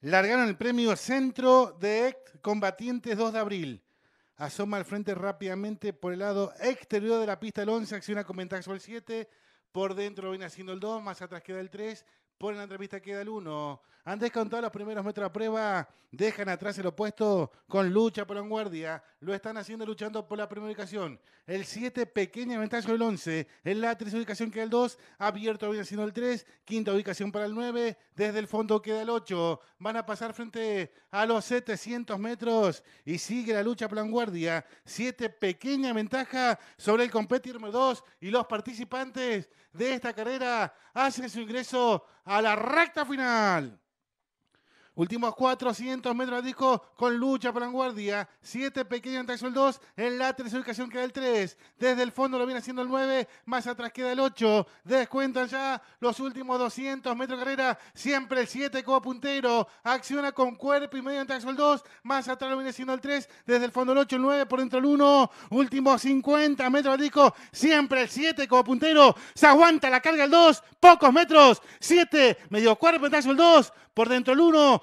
Largaron el premio Centro de Ect Combatientes 2 de abril. Asoma al frente rápidamente por el lado exterior de la pista el 11, acciona con ventaja el 7. Por dentro viene haciendo el 2, más atrás queda el 3 por la entrevista queda el 1. ...han descontado los primeros metros a prueba, dejan atrás el opuesto con lucha por vanguardia. Lo están haciendo luchando por la primera ubicación. El 7, pequeña ventaja del 11. En la tercera ubicación queda el 2, abierto viene siendo el 3. Quinta ubicación para el 9, desde el fondo queda el 8. Van a pasar frente a los 700 metros y sigue la lucha por la vanguardia. 7, pequeña ventaja sobre el competir 2 y los participantes de esta carrera hacen su ingreso a la recta final. Últimos 400 metros de disco con lucha por vanguardia. 7 pequeños en el 2. En la tercera ubicación queda el 3. Desde el fondo lo viene haciendo el 9. Más atrás queda el 8. Descuentan ya los últimos 200 metros de carrera. Siempre el 7 como puntero. Acciona con cuerpo y medio en el 2. Más atrás lo viene haciendo el 3. Desde el fondo el 8, el 9. Por dentro el 1. Últimos 50 metros de disco. Siempre el 7 como puntero. Se aguanta la carga el 2. Pocos metros. 7. Medio cuerpo en el 2. Por dentro el 1